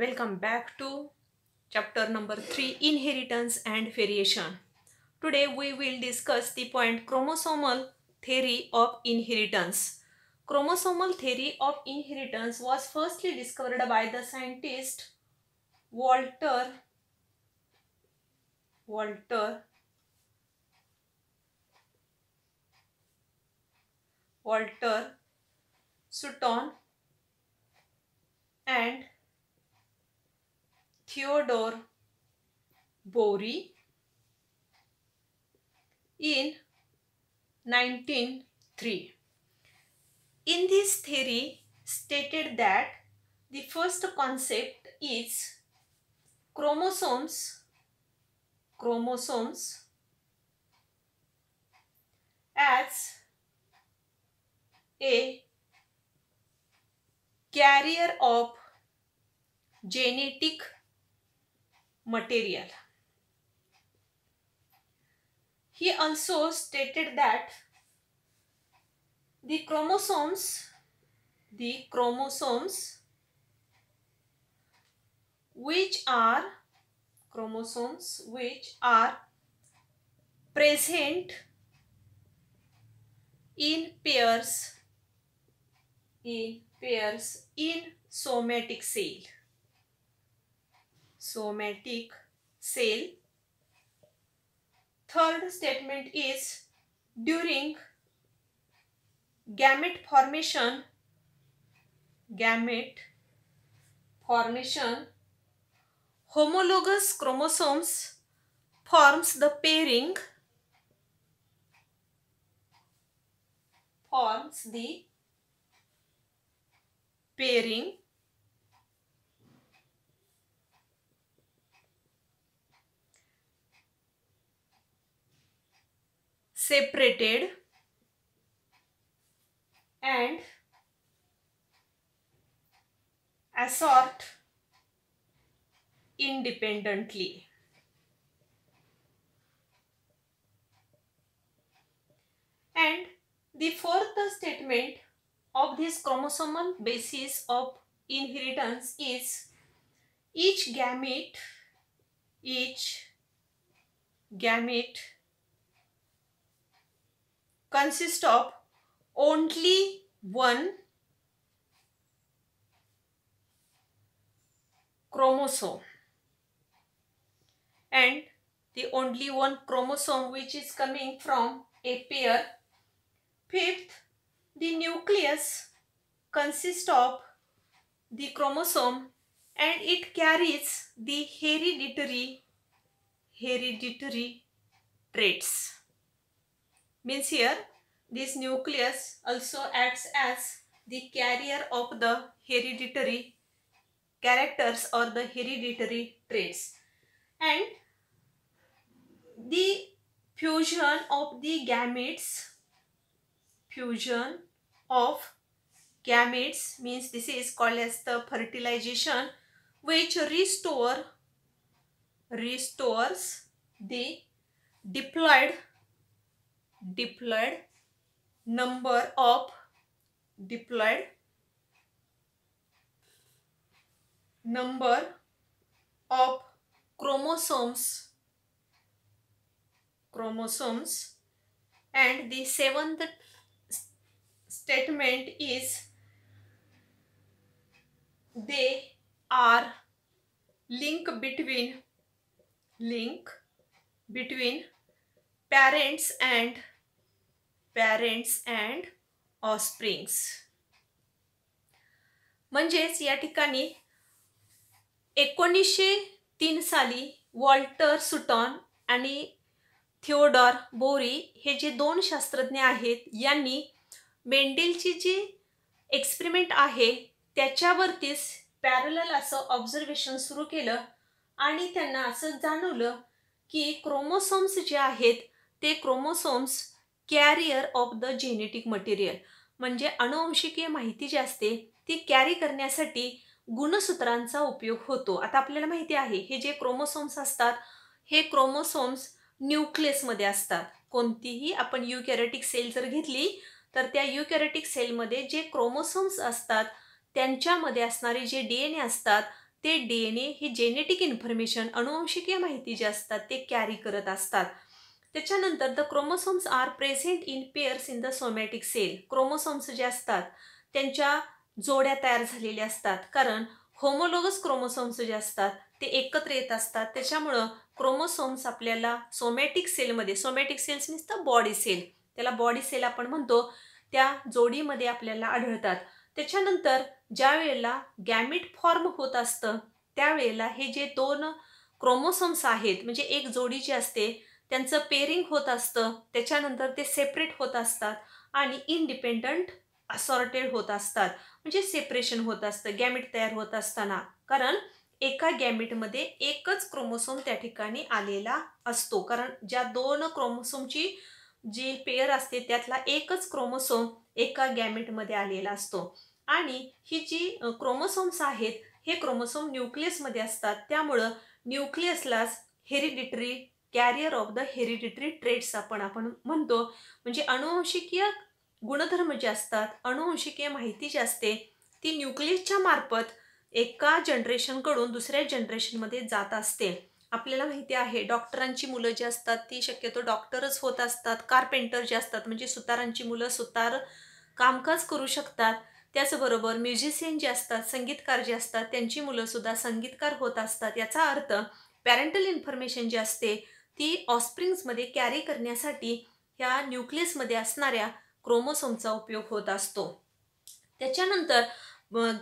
Welcome back to chapter number 3 Inheritance and Variation. Today we will discuss the point chromosomal theory of inheritance. Chromosomal theory of inheritance was firstly discovered by the scientist Walter Walter Walter Sutton and Theodore Bory in 1903. In this theory stated that the first concept is chromosomes chromosomes as a carrier of genetic material. He also stated that the chromosomes, the chromosomes which are chromosomes which are present in pairs in pairs in somatic cell somatic cell. Third statement is during gamete formation, gamete formation, homologous chromosomes forms the pairing forms the pairing separated and assort independently. And the fourth statement of this chromosomal basis of inheritance is each gamete, each gamete consist of only one chromosome and the only one chromosome which is coming from a pair. Fifth, the nucleus consists of the chromosome and it carries the hereditary hereditary traits. Means here this nucleus also acts as the carrier of the hereditary characters or the hereditary traits. And the fusion of the gametes, fusion of gametes means this is called as the fertilization which restore restores the diploid deployed number of deployed number of chromosomes chromosomes and the seventh statement is they are link between link between parents and parents and offsprings म्हणजेच या ठिकाणी एकोणीसशे तीन साली Walter सुटॉन आणि थिओडॉर बोरी हे जे दोन शास्त्रज्ञ आहेत यांनी मेंडेलची जी एक्सपेरिमेंट आहे त्याच्यावरतीच पॅरलल असं ऑब्झर्वेशन सुरू केलं आणि त्यांना असं जाणवलं की क्रोमोसोम्स जे आहेत ते chromosomes carrier of the genetic material म्हणजे अनुवंशिकीय माहिती जी असते ती कॅरी करण्यासाठी गुणसूत्रांचा उपयोग होतो आता आपल्याला माहिती आहे हे जे क्रोमोसोम्स असतात हे क्रोमोसोम्स न्यूक्लियसमध्ये असतात कोणतीही आपण कॅरेटिक सेल जर घेतली तर त्या कॅरेटिक सेलमध्ये जे क्रोमोसोम्स असतात त्यांच्यामध्ये असणारे जे डी एन ए असतात ते डी एन ए हे जेनेटिक इन्फॉर्मेशन अनुवंशिकीय माहिती जे असतात ते कॅरी करत असतात त्याच्यानंतर the chromosomes are present in pairs in the somatic cell chromosomes जे असतात त्यांच्या जोड्या तयार झालेल्या असतात कारण होमोलोगस क्रोमोसोम्स जे असतात ते एकत्र येत असतात त्याच्यामुळं क्रोमोसोम्स आपल्याला सोमॅटिक सेलमध्ये somatic cells means the body cell त्याला बॉडी सेल आपण म्हणतो त्या जोडीमध्ये आपल्याला आढळतात त्याच्यानंतर ज्या वेळेला गॅमिट फॉर्म होत असतं त्यावेळेला हे जे दोन क्रोमोसोम्स आहेत म्हणजे एक जोडी जी असते त्यांचं पेरिंग होत असतं त्याच्यानंतर ते सेपरेट होत असतात आणि इनडिपेंडंट असॉर्टेड होत असतात म्हणजे सेपरेशन होत असतं गॅमिट तयार होत असताना कारण एका गॅमिटमध्ये एकच क्रोमोसोम त्या ठिकाणी आलेला असतो कारण ज्या दोन क्रोमोसोमची जी पेअर असते त्यातला एकच क्रोमोसोम एका गॅमिटमध्ये आलेला असतो आणि ही जी क्रोमोसोम्स आहेत हे क्रोमोसोम न्यूक्लियसमध्ये असतात त्यामुळं न्यूक्लियसलाच hereditary carrier of the hereditary traits आपण आपण म्हणतो म्हणजे अनुवंशिकीय गुणधर्म जे असतात अनुवंशिकीय माहिती जी असते ती न्यूक्लियसच्या मार्फत एका जनरेशनकडून दुसऱ्या जनरेशनमध्ये जात असते आपल्याला माहिती आहे डॉक्टरांची मुलं जी असतात ती शक्यतो डॉक्टरच होत असतात कार्पेंटर जे असतात म्हणजे सुतारांची मुलं सुतार कामकाज करू शकतात त्याचबरोबर म्युझिशियन जे असतात संगीतकार जे असतात त्यांची मुलंसुद्धा संगीतकार होत असतात याचा अर्थ पॅरेंटल इन्फॉर्मेशन जे असते ती ऑस्प्रिंग्समध्ये कॅरी करण्यासाठी ह्या न्यूक्लियसमध्ये असणाऱ्या क्रोमोसोमचा उपयोग होत असतो त्याच्यानंतर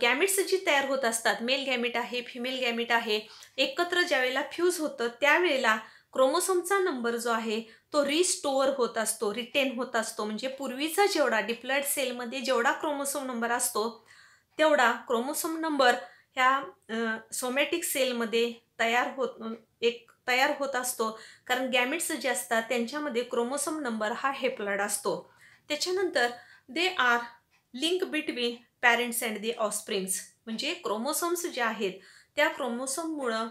गॅमिट्स जी तयार होत असतात मेल गॅमिट आहे फिमेल गॅमिट आहे एकत्र ज्यावेळेला फ्यूज होतं त्यावेळेला क्रोमोसोमचा नंबर जो आहे तो रिस्टोअर होत असतो रिटेन होत असतो म्हणजे पूर्वीचा जेवढा डिप्लॉइड सेलमध्ये जेवढा क्रोमोसोम नंबर असतो तेवढा क्रोमोसोम नंबर ह्या सोमॅटिक सेलमध्ये तयार होत एक तयार होत असतो कारण गॅमेट्स जे असतात त्यांच्यामध्ये क्रोमोसोम नंबर हा हेप्लॉड असतो त्याच्यानंतर they are link between parents and the offsprings म्हणजे क्रोमोसोम्स जे आहेत त्या क्रोमोसोममुळं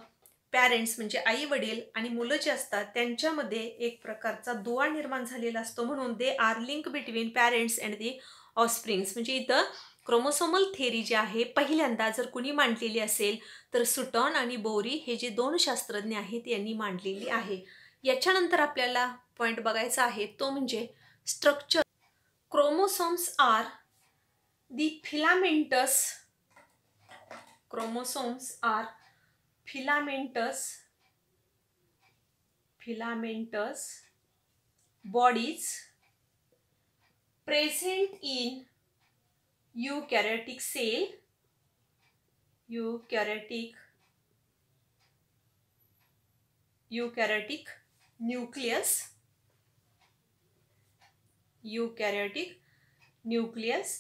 पॅरेंट्स म्हणजे आई वडील आणि मुलं जे असतात त्यांच्यामध्ये एक प्रकारचा दुवा निर्माण झालेला असतो म्हणून they are link between parents and the offsprings म्हणजे इथं क्रोमोसोमल थेरी जी आहे पहिल्यांदा जर कुणी मांडलेली असेल तर सुटॉन आणि बोरी हे जे दोन शास्त्रज्ञ आहेत यांनी मांडलेली आहे याच्यानंतर आपल्याला पॉईंट बघायचा आहे तो म्हणजे structure chromosomes are the filaments chromosomes are filaments filaments bodies present in eukaryotic cell eukaryotic eukaryotic nucleus eukaryotic nucleus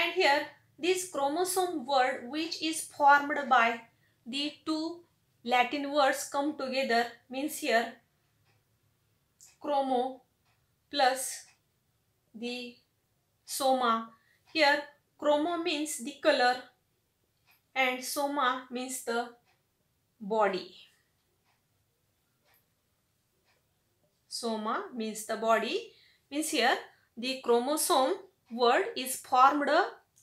and here this chromosome word which is formed by the two Latin words come together means here chromo plus the soma here Chromo means the color and soma means the body. Soma means the body means here the chromosome word is formed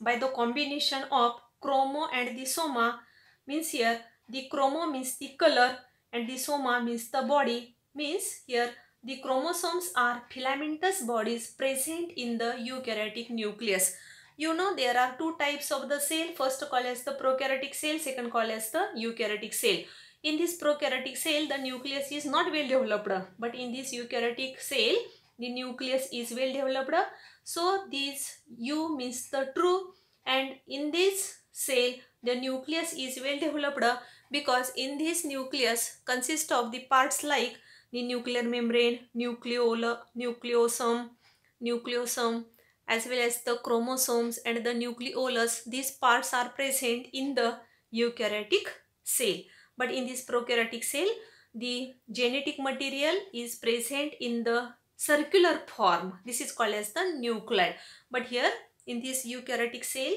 by the combination of chromo and the soma means here the chromo means the color and the soma means the body means here the chromosomes are filamentous bodies present in the eukaryotic nucleus. You know there are two types of the cell. First call as the prokaryotic cell, second call as the eukaryotic cell. In this prokaryotic cell, the nucleus is not well developed. But in this eukaryotic cell, the nucleus is well developed. So this U means the true and in this cell, the nucleus is well developed because in this nucleus consists of the parts like the nuclear membrane, nucleola, nucleosome, nucleosome, as well as the chromosomes and the nucleolus. These parts are present in the eukaryotic cell. But in this prokaryotic cell, the genetic material is present in the circular form. This is called as the nucleid. But here in this eukaryotic cell,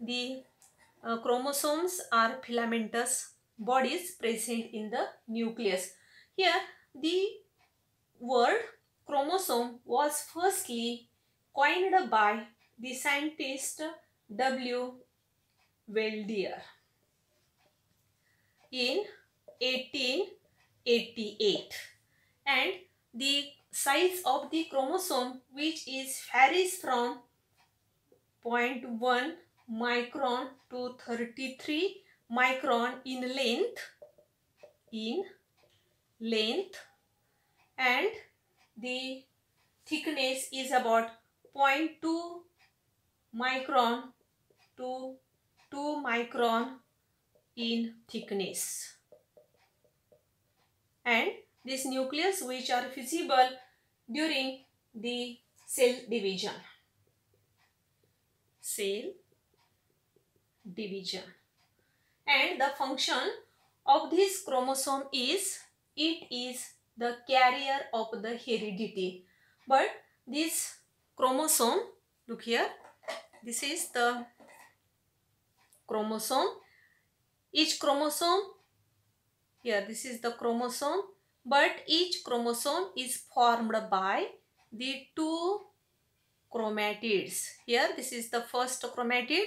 the uh, chromosomes are filamentous bodies present in the nucleus. Here the word chromosome was firstly coined by the scientist W. Weldier in 1888 and the size of the chromosome which is varies from 0.1 micron to 33 micron in length in length and the thickness is about 0.2 micron to 2 micron in thickness and these nucleus which are visible during the cell division cell division and the function of this chromosome is it is the carrier of the heredity but this chromosome look here this is the chromosome each chromosome here this is the chromosome but each chromosome is formed by the two chromatids here this is the first chromatid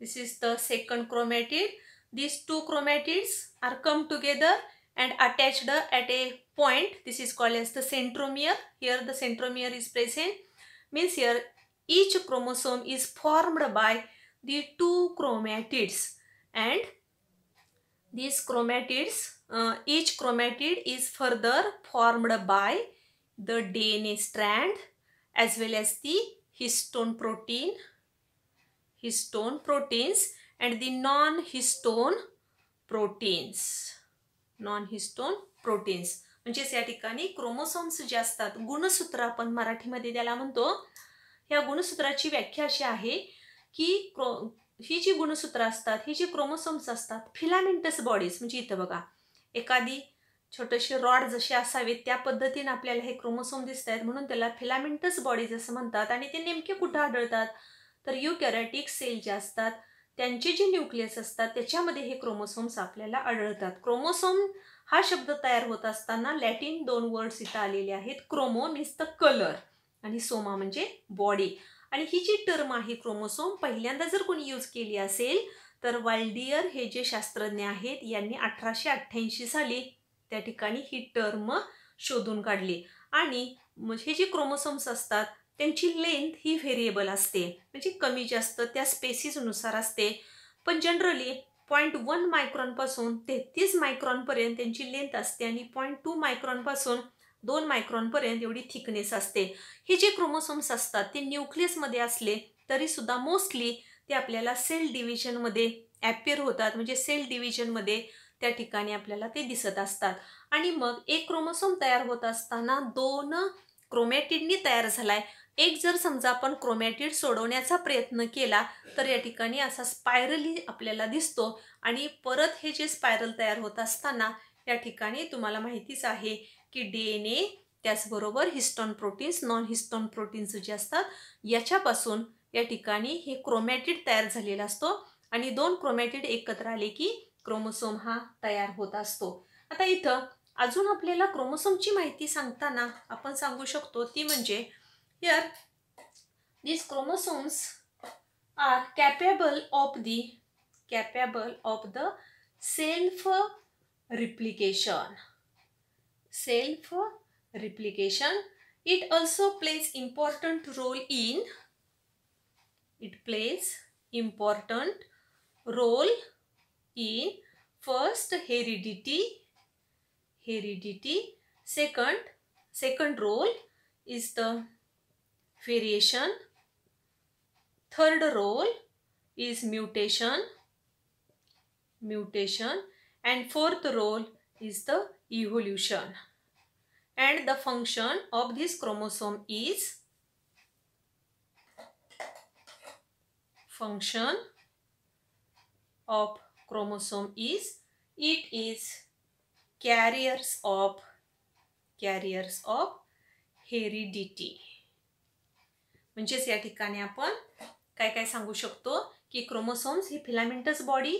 this is the second chromatid these two chromatids are come together and attached at a point this is called as the centromere here the centromere is present Means here each chromosome is formed by the two chromatids and these chromatids, uh, each chromatid is further formed by the DNA strand as well as the histone protein, histone proteins and the non-histone proteins, non-histone proteins. म्हणजेच या ठिकाणी chromosomes जे असतात गुणसूत्र आपण मराठीमध्ये त्याला म्हणतो ह्या गुणसूत्राची व्याख्या अशी आहे की क्रो ही जी गुणसूत्र असतात ही जी क्रोमोसोम्स असतात फिलामेंटस बॉडीज म्हणजे इथं बघा एखादी छोटेसे रॉड जसे असावेत त्या पद्धतीने आपल्याला हे क्रोमोसोम दिसत आहेत म्हणून त्याला फिलामेंटस बॉडीज असं म्हणतात आणि ते नेमके कुठं आढळतात तर युकॅरॅटिक सेल जे असतात त्यांचे जे न्यूक्लियस असतात त्याच्यामध्ये हे क्रोमोसोम्स आपल्याला आढळतात क्रोमोसोम हा शब्द तयार होत असताना लॅटिन दोन वर्ड्स इथं आलेले आहेत क्रोमो मीन्स द कलर आणि सोमा म्हणजे बॉडी आणि ही जी टर्म आहे क्रोमोसोम पहिल्यांदा जर कोणी यूज केली असेल तर वाल्डियर हे जे शास्त्रज्ञ आहेत यांनी अठराशे अठ्ठ्याऐंशी साली त्या ठिकाणी ही टर्म शोधून काढली आणि हे जे क्रोमोसोम्स असतात त्यांची लेंथ ही व्हेरिएबल असते म्हणजे कमी जास्त त्या स्पेसिसनुसार असते पण जनरली पॉईंट वन मायक्रॉनपासून तेहतीस मायक्रॉनपर्यंत त्यांची लेंथ असते आणि पॉईंट टू मायक्रॉनपासून दोन मायक्रॉनपर्यंत एवढी थिकनेस असते हे जे क्रोमोसोम्स असतात ते न्यूक्लियसमध्ये असले तरीसुद्धा मोस्टली ते आपल्याला सेल डिव्हिजनमध्ये ॲपियर होतात म्हणजे सेल डिव्हिजनमध्ये त्या ठिकाणी आपल्याला ते दिसत असतात आणि मग एक क्रोमोसोम तयार होत असताना दोन क्रोमॅटिडनी तयार झालाय एक जर समजा आपण क्रोमॅटिड सोडवण्याचा प्रयत्न केला तर या ठिकाणी असा स्पायरलही आपल्याला दिसतो आणि परत हे जे स्पायरल तयार होत असताना या ठिकाणी तुम्हाला माहितीच आहे की डी एन ए त्याचबरोबर histone proteins non histone proteins जे असतात याच्यापासून या ठिकाणी हे क्रोमॅटिड तयार झालेला असतो आणि दोन क्रोमॅटिड एकत्र आले की क्रोमोसोम हा तयार होत असतो आता इथं अजून आपल्याला क्रोमोसोमची माहिती सांगताना आपण सांगू शकतो ती म्हणजे Here, these chromosomes are capable of the capable of the self replication self replication it also plays important role in it plays important role in first heredity heredity second second role is the variation. Third role is mutation, mutation and fourth role is the evolution. And the function of this chromosome is function of chromosome is it is carriers of carriers of heredity म्हणजेच या ठिकाणी आपण काय काय सांगू शकतो की chromosomes ही फिलामेंटस बॉडी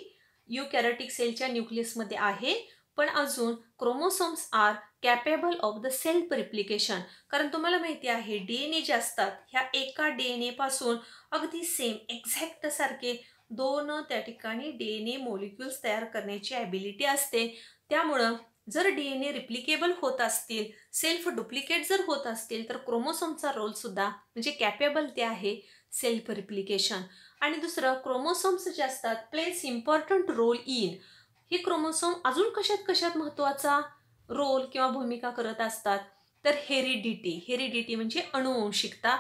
यू कॅरोटिक सेलच्या न्यूक्लियसमध्ये आहे पण अजून chromosomes are capable of the self replication कारण तुम्हाला माहिती आहे डी एन ए जे असतात ह्या एका डी एन एपासून अगदी सेम एक्झॅक्ट सारखे दोन त्या ठिकाणी डी एन ए मोलिक्युल्स तयार करण्याची ॲबिलिटी असते त्यामुळं जर डी एन ए रिप्लिकेबल होत असतील सेल्फ डुप्लिकेट जर होत असतील तर क्रोमोसोमचा रोलसुद्धा म्हणजे कॅपेबल ते आहे सेल्फ रिप्लिकेशन आणि दुसरं क्रोमोसोम्स जे असतात प्लेस इम्पॉर्टंट रोल इन हे क्रोमोसोम अजून कशात कशात महत्त्वाचा रोल किंवा भूमिका करत असतात तर हेरिडिटी हेरिडिटी म्हणजे अणुवंशिकता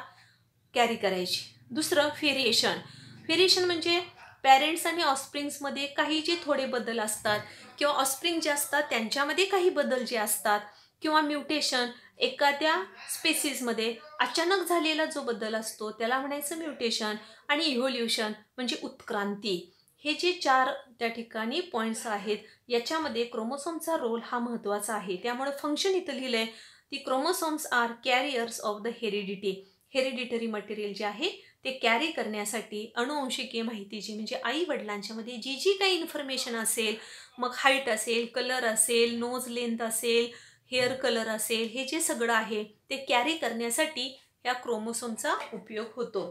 कॅरी करायची दुसरं फेरिएशन फेरिएशन म्हणजे पॅरेंट्स आणि ऑस्प्रिंग्समध्ये काही जे थोडे बदल असतात किंवा ऑस्प्रिंग जे असतात त्यांच्यामध्ये काही बदल जे असतात किंवा म्युटेशन एखाद्या स्पेसिसमध्ये अचानक झालेला जो बदल असतो त्याला म्हणायचं म्युटेशन आणि इव्होल्युशन म्हणजे उत्क्रांती हे जे चार त्या ठिकाणी पॉईंट्स आहेत याच्यामध्ये क्रोमोसोमचा रोल हा महत्त्वाचा आहे त्यामुळे फंक्शन इथं लिहिलं आहे ती chromosomes are carriers of the heredity hereditary material जे आहे ते कॅरी करण्यासाठी अनुवंशिकीय माहिती जी म्हणजे आई वडिलांच्यामध्ये जी जी काही इन्फॉर्मेशन असेल मग हाईट असेल कलर असेल नोज लेंथ असेल हेअर कलर असेल हे जे सगळं आहे ते कॅरी करण्यासाठी या क्रोमोसोमचा उपयोग होतो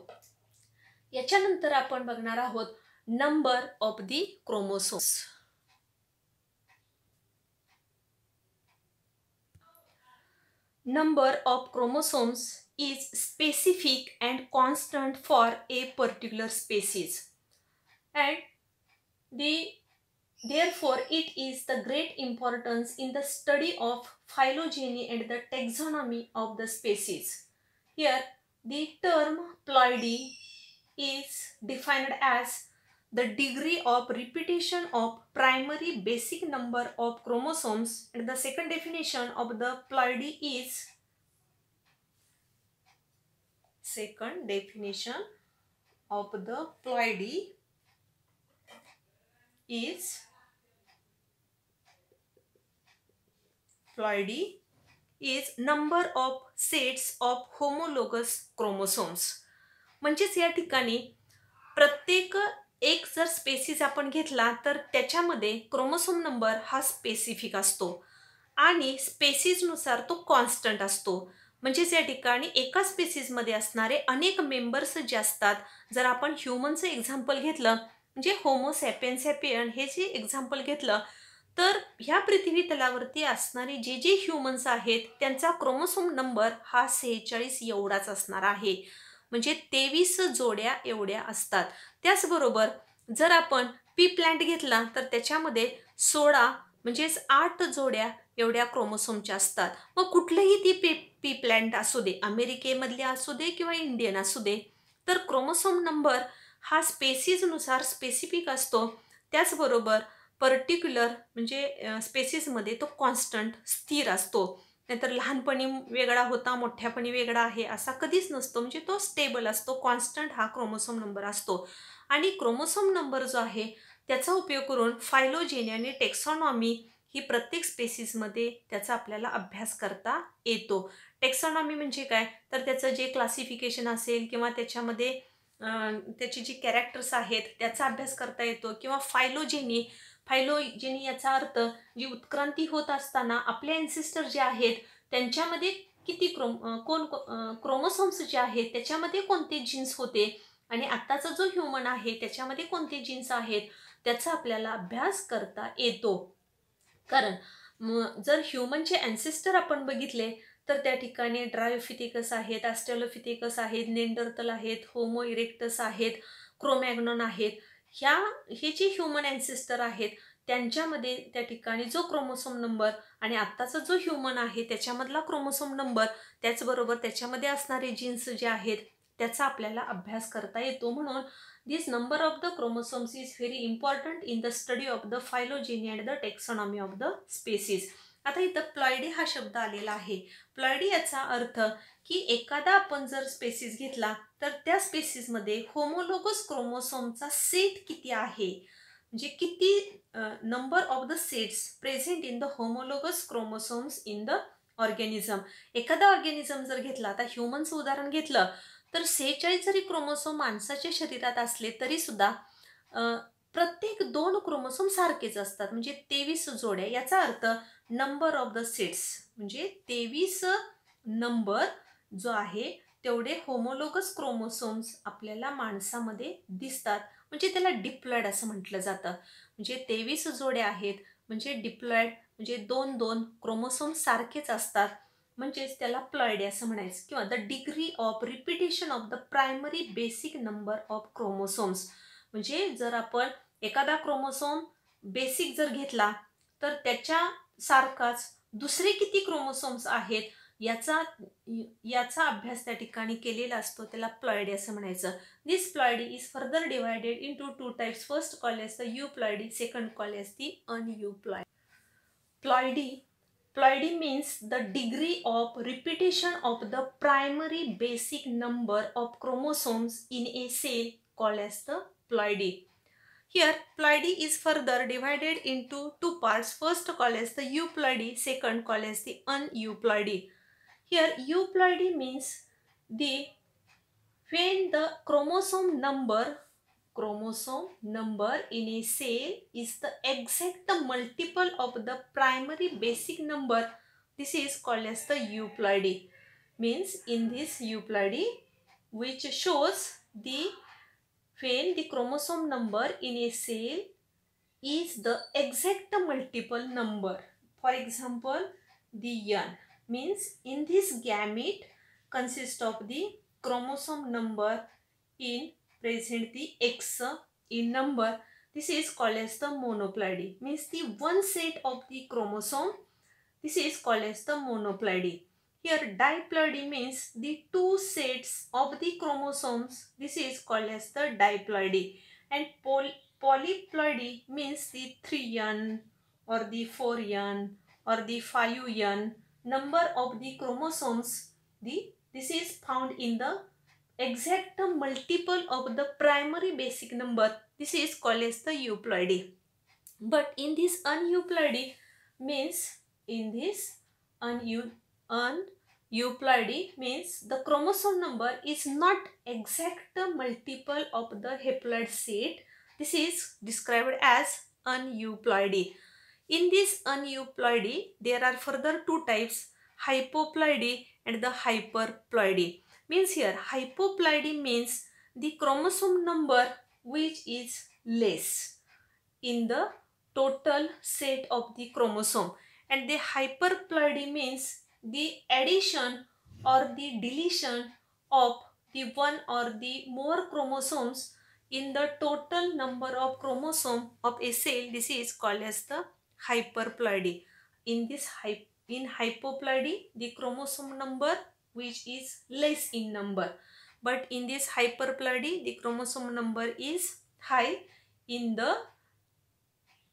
याच्यानंतर आपण बघणार आहोत number of the chromosomes number of chromosomes is specific and constant for a particular species and the therefore it is the great importance in the study of phylogeny and the taxonomy of the species. Here the term ploidy is defined as the degree of repetition of primary basic number of chromosomes and the second definition of the ploidy is second definition of the ploidy is ploidy is number of sets of homologous chromosomes म्हणजेच या ठिकाणी प्रत्येक एक जर spaces आपण घेतला तर त्याच्यामध्ये क्रोमोसोम नंबर हा स्पेसिफिक असतो आणि स्पेसिसनुसार तो कॉन्स्टंट असतो म्हणजेच या ठिकाणी एकाच स्पेसिसमध्ये असणारे अनेक मेंबर्स जे असतात जर आपण ह्युमनचं एक्झाम्पल घेतलं म्हणजे होमो सॅपियन हे जे एक्झाम्पल घेतलं तर ह्या पृथ्वी तलावरती असणारे जे जे ह्युमन्स आहेत त्यांचा क्रोमोसोम नंबर हा सेहेचाळीस एवढाच असणार आहे म्हणजे तेवीस जोड्या एवढ्या असतात त्याचबरोबर जर आपण पी प्लांट घेतला तर त्याच्यामध्ये सोळा म्हणजेच आठ जोड्या एवढ्या क्रोमोसोमच्या असतात व कुठलंही ती पी पी प्लॅन्ट असू दे अमेरिकेमधले असू दे किंवा इंडियन असू दे तर क्रोमोसोम नंबर हा स्पेसीजनुसार स्पेसिफिक असतो त्याचबरोबर पर्टिक्युलर म्हणजे स्पेसिसमध्ये तो कॉन्स्टंट स्थिर असतो नाहीतर लहानपणी वेगळा होता मोठ्यापणी वेगळा आहे असा कधीच नसतो म्हणजे तो स्टेबल असतो कॉन्स्टंट हा क्रोमोसोम नंबर असतो आणि क्रोमोसोम नंबर जो आहे त्याचा उपयोग करून फायलोजेनी आणि टेक्सॉनॉमी ही प्रत्येक स्पेसिसमध्ये त्याचा आपल्याला अभ्यास करता येतो टेक्सॉनॉमी म्हणजे काय तर त्याचं जे क्लासिफिकेशन असेल किंवा त्याच्यामध्ये त्याची जी कॅरेक्टर्स आहेत त्याचा अभ्यास करता येतो किंवा फायलोजेनी फायलोजेनी याचा अर्थ जी उत्क्रांती होत असताना आपले एन्सिस्टर जे आहेत त्यांच्यामध्ये किती क्रोम कोण क्रोमोसोम्स जे आहेत त्याच्यामध्ये कोणते जीन्स होते आणि आत्ताचा जो ह्युमन आहे त्याच्यामध्ये कोणते जीन्स आहेत त्याचा आपल्याला अभ्यास करता येतो कारण जर ह्युमनचे अँसेस्टर आपण बघितले तर त्या ठिकाणी ड्रायोफिथिकस आहेत ॲस्ट्रॅलोफिथिकस आहेत नेंडरतल आहेत होमो इरेक्टस आहेत क्रोमॅग्नॉन आहेत ह्या हे जे ह्युमन अॅन्सेस्टर आहेत त्यांच्यामध्ये त्या ठिकाणी जो क्रोमोसोम नंबर आणि आत्ताचा जो ह्युमन आहे त्याच्यामधला क्रोमोसोम नंबर त्याचबरोबर त्याच्यामध्ये असणारे जीन्स जे आहेत त्याचा आपल्याला अभ्यास करता येतो म्हणून This number of the chromosomes is very important in the study of the phylogeny and the taxonomy of the species. आता इथं प्लॉयडी हा शब्द आलेला आहे प्लॉयडी याचा अर्थ की एखादा आपण जर स्पेसिस घेतला तर त्या स्पेसिसमध्ये होमोलोगस क्रोमोसोमचा सेट किती आहे म्हणजे किती number of the sets present in the homologous chromosomes in the organism एखादा ऑर्गॅनिझम जर घेतला आता ह्युमनचं उदाहरण घेतलं तर सेहेचाळीस जरी क्रोमोसोम माणसाच्या शरीरात असले तरी सुद्धा प्रत्येक दोन क्रोमोसोम सारखेच असतात म्हणजे तेवीस जोड्या याचा अर्थ नंबर ऑफ द सेट्स म्हणजे तेवीस नंबर जो आहे तेवढे होमोलोगस क्रोमोसोम्स आपल्याला माणसामध्ये दिसतात म्हणजे त्याला डिप्लॉइड असं म्हटलं जातं म्हणजे तेवीस जोड्या आहेत म्हणजे डिप्लॉइड म्हणजे दोन दोन क्रोमोसोम सारखेच असतात म्हणजेच त्याला प्लॉइड असं म्हणायचं किंवा the degree of repetition of the primary basic number of chromosomes म्हणजे जर आपण एखादा क्रोमोसोम बेसिक जर घेतला तर त्याच्या सारखाच दुसरे किती क्रोमोसोम्स आहेत याचा याचा अभ्यास त्या ठिकाणी केलेला असतो त्याला प्लॉयडी असं म्हणायचं this ploidy is further divided into two types first called the euploidy second called the aneuploidy ploidy Ploidy means the degree of repetition of the primary basic number of chromosomes in a cell called as the ploidy. Here ploidy is further divided into two parts. First called as the euploidy, second called as the uneuploidy. Here euploidy means the when the chromosome number chromosome number in a cell is the exact multiple of the primary basic number. This is called as the euploidy. Means in this euploidy which shows the when the chromosome number in a cell is the exact multiple number. For example, the N means in this gamete consists of the chromosome number in present the x in number this is called as the monoploidy means the one set of the chromosome this is called as the monoploidy here diploidy means the two sets of the chromosomes this is called as the diploidy and poly polyploidy means the 3n or the 4n or the 5n number of the chromosomes the this is found in the exact multiple of the primary basic number. This is called as the euploidy. But in this uneuploidy means in this un uneuploidy means the chromosome number is not exact multiple of the haploid set. This is described as uneuploidy. In this uneuploidy, there are further two types, hypoploidy and the hyperploidy means here hypoploidy means the chromosome number which is less in the total set of the chromosome and the hyperploidy means the addition or the deletion of the one or the more chromosomes in the total number of chromosome of a cell this is called as the hyperploidy in this hy in hypoploidy the chromosome number which is less in number. But in this hyperplady, the chromosome number is high in the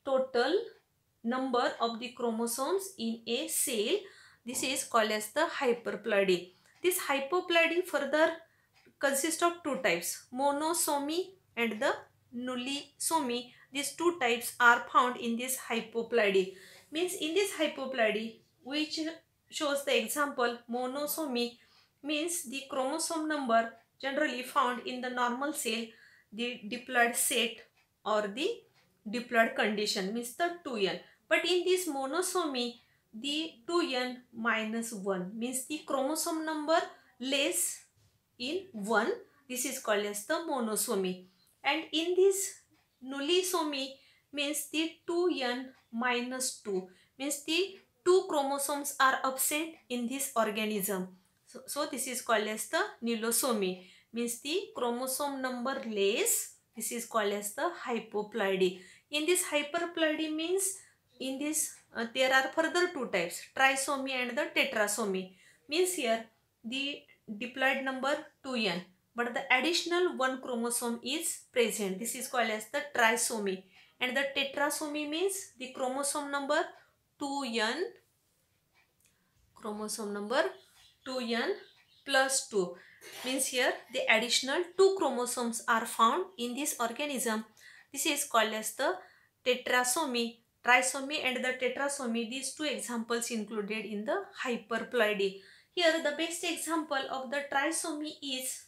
total number of the chromosomes in a cell. This is called as the hyperplady. This hypoplady further consists of two types, monosomy and the nullisomy. These two types are found in this hypoplady. Means in this hypoplady, which shows the example monosomy means the chromosome number generally found in the normal cell, the diploid set or the diploid condition means the 2n. But in this monosomy, the 2n minus 1 means the chromosome number less in 1. This is called as the monosomy. And in this nullisomy means the 2n minus 2 means the two chromosomes are upset in this organism. So, so this is called as the nulosomy. Means the chromosome number less. This is called as the hypoploidy. In this hyperploidy means in this uh, there are further two types trisomy and the tetrasomy. Means here the diploid number 2n but the additional one chromosome is present. This is called as the trisomy and the tetrasomy means the chromosome number 2n chromosome number 2n plus 2 means here the additional two chromosomes are found in this organism this is called as the tetrasomy trisomy and the tetrasomy these two examples included in the hyperploidy here the best example of the trisomy is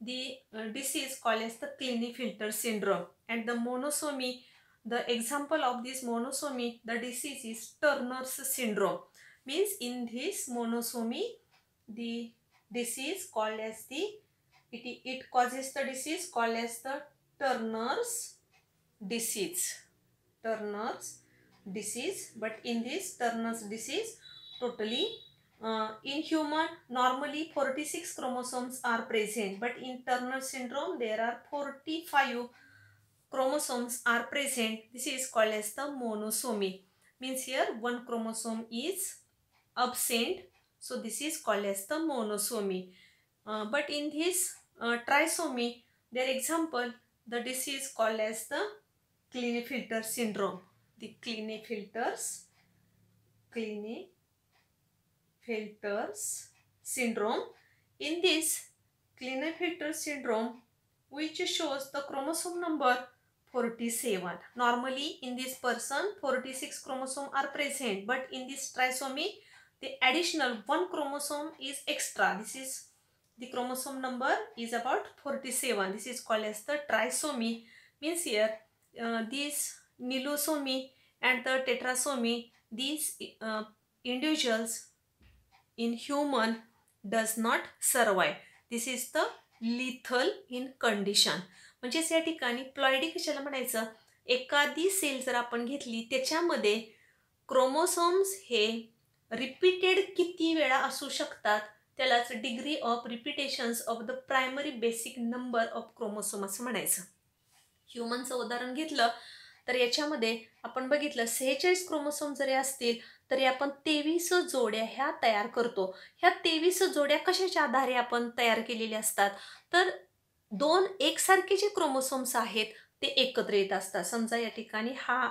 the uh, disease called as the Klinefelter syndrome and the monosomy the example of this monosomy the disease is Turner's syndrome means in this monosomy the disease called as the it, it causes the disease called as the Turner's disease Turner's disease but in this Turner's disease totally uh, in human normally 46 chromosomes are present but in Turner syndrome there are 45 chromosomes are present this is called as the monosomy means here one chromosome is absent. So this is called as the monosomy. Uh, but in this uh, trisomy, their example, the disease called as the Klinefelter syndrome. The Klinefelters, Klinefelters syndrome. In this Klinefelter syndrome, which shows the chromosome number 47. Normally in this person 46 chromosomes are present but in this trisomy the additional one chromosome is extra. This is the chromosome number is about 47. This is called as the trisomy. Means here, uh, this nilosomy and the tetrasomy, these uh, individuals in human does not survive. This is the lethal in condition. म्हणजेच या ठिकाणी ploidy कशाला म्हणायचं एखादी sale जर आपण घेतली त्याच्यामध्ये क्रोमोसोम्स हे रिपीटेड किती वेळा असू शकतात त्यालाच degree of repetitions of the primary basic number of chromosome असं म्हणायचं ह्युमनचं उदाहरण घेतलं तर याच्यामध्ये आपण बघितलं सेहेचाळीस क्रोमोसोम जरी असतील तरी आपण तेवीस जोड्या ह्या तयार करतो ह्या तेवीस जोड्या कशाच्या आधारे आपण तयार केलेल्या असतात तर दोन एकसारखे जे क्रोमोसोम्स आहेत ते एकत्र येत असतात समजा या ठिकाणी हा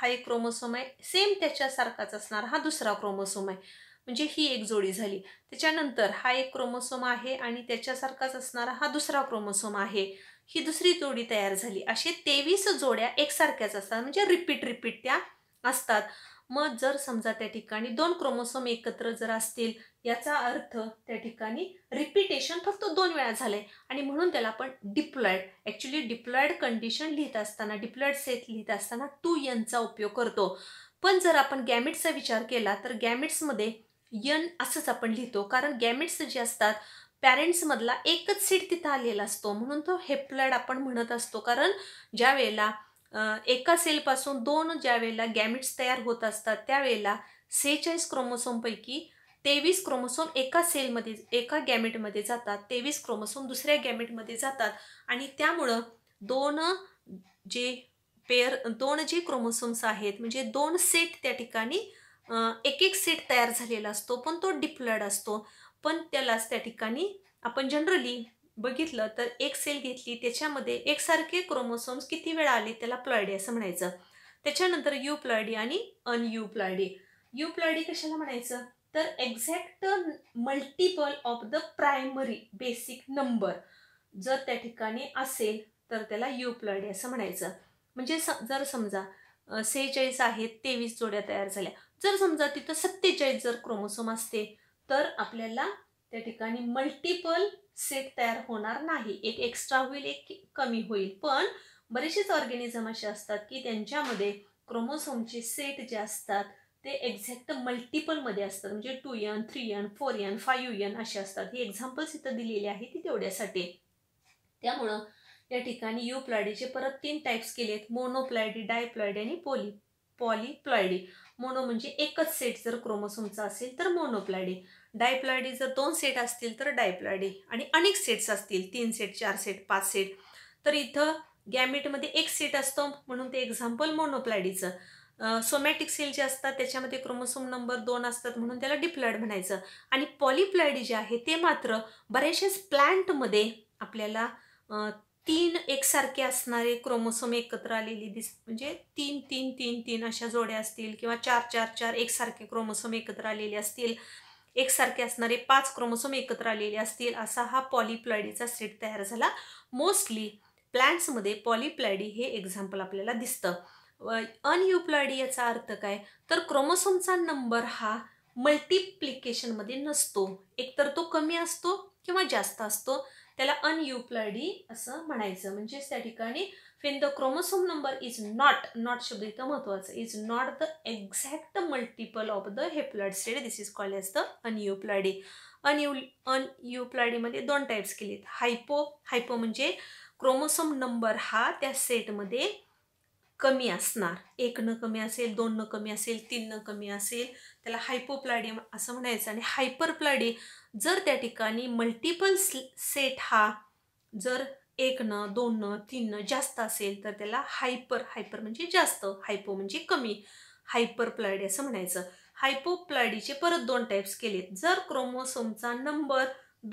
हा एक क्रोमोसोम आहे सेम त्याच्यासारखाच असणार हा दुसरा क्रोमोसोम आहे म्हणजे ही एक जोडी झाली त्याच्यानंतर हा एक क्रोमोसोम आहे आणि त्याच्यासारखाच असणारा हा दुसरा क्रोमोसोम आहे ही दुसरी जोडी तयार झाली असे तेवीस जोड्या एकसारख्याच असतात म्हणजे रिपीट रिपीट त्या असतात मग जर समजा त्या ठिकाणी दोन क्रोमोसोम एकत्र जर असतील याचा अर्थ त्या ठिकाणी रिपीटेशन फक्त दोन वेळा झालंय आणि म्हणून त्याला आपण डिप्लॉइड ॲक्च्युली डिप्लॉइड कंडिशन लिहित असताना डिप्लॉइड सेट लिहित असताना टू यनचा उपयोग करतो पण जर आपण गॅमिट्सचा विचार केला तर गॅमिट्समध्ये यन असंच आपण लिहितो कारण गॅमिट्स जे असतात पॅरेंट्समधला एकच सीट तिथं आलेला असतो म्हणून तो हेप्लॉइड आपण म्हणत असतो कारण ज्या वेळेला एका सेलपासून दोन ज्या वेळेला गॅमिट्स तयार होत असतात त्यावेळेला सेहेचाळीस क्रोमोसोमपैकी तेवीस क्रोमोसोम एका सेलमध्ये एका गॅमेटमध्ये जातात तेवीस क्रोमोसोम दुसऱ्या गॅमेटमध्ये जातात आणि त्यामुळं दोन जे पेअर दोन जे क्रोमोसोम्स आहेत म्हणजे दोन सेट त्या ठिकाणी एक एक सेट तयार झालेला असतो पण तो डिप्लॉयड असतो पण त्यालाच त्या ठिकाणी आपण जनरली बघितलं तर एक सेल घेतली त्याच्यामध्ये एकसारखे क्रोमोसोम्स किती वेळा आले त्याला प्लॉयडी असं म्हणायचं त्याच्यानंतर यू प्लॉयडी आणि अनयू प्लॉयडी यू प्लॉयडी कशाला म्हणायचं तर exact multiple of the primary basic number जर त्या ठिकाणी असेल तर त्याला यू प्लॉयडी असं म्हणायचं म्हणजे जर समजा सेहेचाळीस आहेत तेवीस जोड्या तयार झाल्या जर समजा तिथं सत्तेचाळीस जर क्रोमोसोम असते तर आपल्याला त्या ठिकाणी मल्टिपल सेट तयार होणार नाही एक एक्स्ट्रा होईल एक कमी होईल पण बरेचसेच ऑर्गॅनिझम असे असतात की त्यांच्यामध्ये क्रोमोसोमचे सेट जे असतात ते एक्झॅक्ट मल्टिपलमध्ये असतात म्हणजे two n three n four n five n असे असतात ही एक्झाम्पल्स इथं दिलेली आहे ती तेवढ्यासाठी त्यामुळं या ठिकाणी युप्लॉयडीचे परत तीन टाईप्स केले आहेत मोनोप्लॉयडी डायप्लॉयडी आणि पोली पॉलीप्लॉयडी मोनो म्हणजे एकच सेट जर क्रोमोसोमचा असेल तर मोनोप्लॉयडी डायप्लॉयडी जर दोन सेट असतील तर डायप्लॉयडी आणि अनेक सेट्स असतील तीन सेट चार सेट पाच सेट तर इथं गॅमिटमध्ये एक सेट असतो म्हणून ते एक्झाम्पल मोनोप्लायडीचं सोमॅटिक सेल जे असतात त्याच्यामध्ये क्रोमोसोम नंबर दोन असतात म्हणून त्याला डिप्लॉइड म्हणायचं आणि पॉलिप्लायडी जे आहे ते मात्र बऱ्याचशाच प्लॅन्टमध्ये आपल्याला तीन एकसारखे असणारे क्रोमोसोम एकत्र आलेली दिस म्हणजे तीन तीन तीन तीन अशा जोड्या असतील किंवा चार चार चार एकसारखे क्रोमोसोम एकत्र आलेले असतील एकसारखे असणारे पाच क्रोमोसोम एकत्र आलेले असतील असा हा पॉलीप्लॉयडीचा सेट तयार झाला मोस्टली प्लॅन्समध्ये पॉलिप्लॅडी हे एक्झाम्पल आपल्याला दिसतं अनयुप्लॉइडी याचा अर्थ काय तर क्रोमोसोमचा नंबर हा मल्टिप्लिकेशनमध्ये नसतो एकतर तो कमी असतो किंवा जास्त असतो त्याला अनयुप्लायडी असं म्हणायचं म्हणजेच त्या ठिकाणी when the chromosome number is not not शब्द इथं महत्वाचं not the exact multiple of the the stated this is called as the aneuploidy aneu अनयुप्लॉयडीमध्ये दोन टाईप्स केलेत हायपो हायपो म्हणजे क्रोमोसोम नंबर हा त्या सेटमध्ये कमी असणार न कमी असेल न कमी असेल न कमी असेल त्याला हायपोप्लाडी असं म्हणायचं आणि हायपरप्लाडी जर त्या ठिकाणी मल्टिपल सेट हा जर न न तीन न जास्त असेल तर त्याला हायपर हायपर म्हणजे जास्त हायपो म्हणजे कमी हायपर प्लॉयडी असं म्हणायचं हायपो प्लायडीचे परत दोन टाईप्स केलेत जर क्रोमोसोमचा नंबर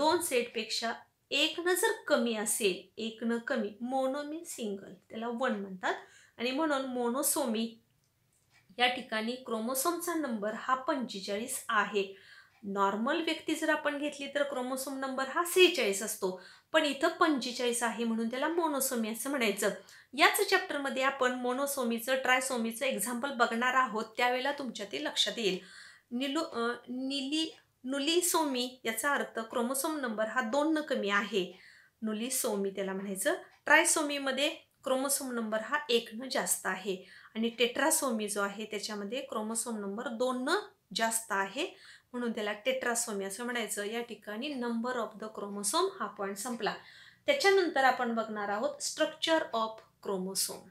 दोन सेटपेक्षा एक न जर कमी असेल एक न कमी मोनोमी सिंगल त्याला वन म्हणतात आणि म्हणून मोनोसोमी या ठिकाणी क्रोमोसोमचा नंबर हा पंचेचाळीस आहे नॉर्मल व्यक्ती जर आपण घेतली तर क्रोमोसोम नंबर हा सेहेचाळीस असतो पण इथं पंचेचाळीस आहे म्हणून त्याला मोनोसोमी असं म्हणायचं याच चॅप्टरमध्ये आपण मोनोसोमीचं ट्रायसोमीचं एक्झाम्पल बघणार आहोत त्यावेळेला तुमच्या ते लक्षात येईल निलो निली नुलीसोमी याचा अर्थ क्रोमोसोम नंबर हा दोन न कमी आहे नुलीसोमी त्याला म्हणायचं ट्रायसोमीमध्ये क्रोमोसोम नंबर हा एक न जास्त आहे आणि टेट्रासोमी जो आहे त्याच्यामध्ये क्रोमोसोम नंबर दोन न जास्त आहे म्हणून त्याला टेट्रासोमी असं म्हणायचं या ठिकाणी नंबर ऑफ द क्रोमोसोम हा पॉईंट संपला त्याच्यानंतर आपण बघणार आहोत स्ट्रक्चर ऑफ क्रोमोसोम